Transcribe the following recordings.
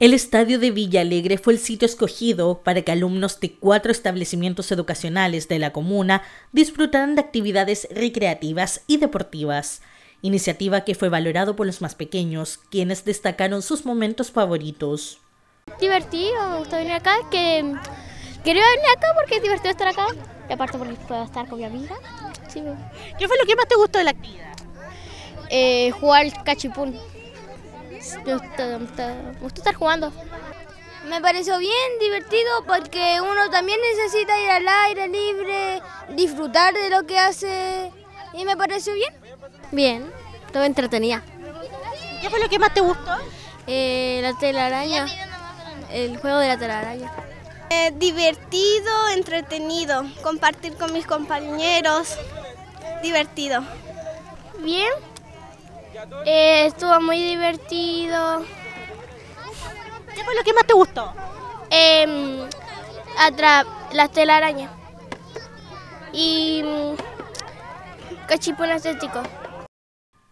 El estadio de Villa Alegre fue el sitio escogido para que alumnos de cuatro establecimientos educacionales de la comuna disfrutaran de actividades recreativas y deportivas, iniciativa que fue valorado por los más pequeños, quienes destacaron sus momentos favoritos. Divertido, me gustó venir acá, que quería venir acá porque es divertido estar acá, y aparte porque puedo estar con mi amiga. Pues. ¿Qué fue lo que más te gustó de la actividad? Eh, jugar cachipún me gusta, estar jugando. Me pareció bien divertido porque uno también necesita ir al aire libre, disfrutar de lo que hace y me pareció bien. Bien, todo entretenía ¿Qué fue lo que más te gustó? Eh, la telaraña, el juego de la telaraña. Eh, divertido, entretenido, compartir con mis compañeros, divertido. Bien, eh, estuvo muy divertido. ¿Qué fue lo que más te gustó? Eh, em, las telarañas y mm, cachipón estético.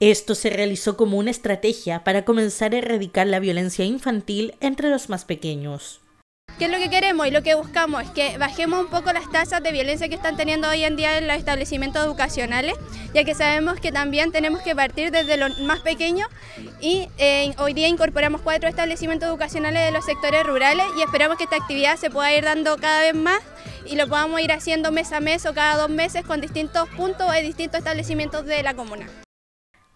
Esto se realizó como una estrategia para comenzar a erradicar la violencia infantil entre los más pequeños. ¿Qué es lo que queremos y lo que buscamos? Es que bajemos un poco las tasas de violencia que están teniendo hoy en día en los establecimientos educacionales, ya que sabemos que también tenemos que partir desde lo más pequeño y eh, hoy día incorporamos cuatro establecimientos educacionales de los sectores rurales y esperamos que esta actividad se pueda ir dando cada vez más y lo podamos ir haciendo mes a mes o cada dos meses con distintos puntos en distintos establecimientos de la comuna.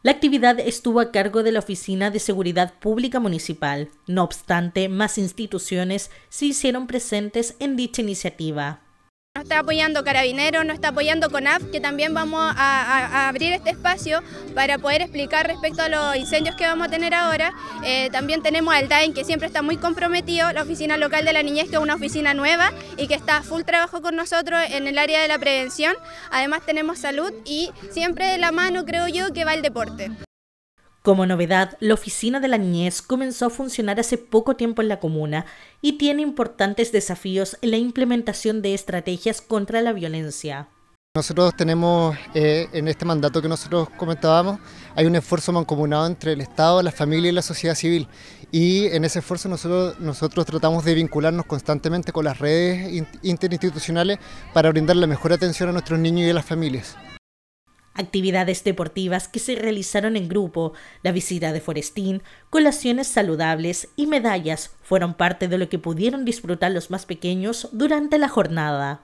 La actividad estuvo a cargo de la Oficina de Seguridad Pública Municipal. No obstante, más instituciones se hicieron presentes en dicha iniciativa. Nos está apoyando Carabineros, nos está apoyando CONAF, que también vamos a, abrir este espacio para poder explicar respecto a los incendios que vamos a tener ahora. Eh, también tenemos al DAIN, que siempre está muy comprometido, la Oficina Local de la Niñez, que es una oficina nueva y que está a full trabajo con nosotros en el área de la prevención. Además tenemos salud y siempre de la mano, creo yo, que va el deporte. Como novedad, la Oficina de la Niñez comenzó a funcionar hace poco tiempo en la comuna y tiene importantes desafíos en la implementación de estrategias contra la violencia. Nosotros tenemos eh, en este mandato que nosotros comentábamos, hay un esfuerzo mancomunado entre el Estado, la familia y la sociedad civil. Y en ese esfuerzo nosotros, nosotros tratamos de vincularnos constantemente con las redes interinstitucionales para brindar la mejor atención a nuestros niños y a las familias actividades deportivas que se realizaron en grupo, la visita de Forestín, colaciones saludables y medallas fueron parte de lo que pudieron disfrutar los más pequeños durante la jornada.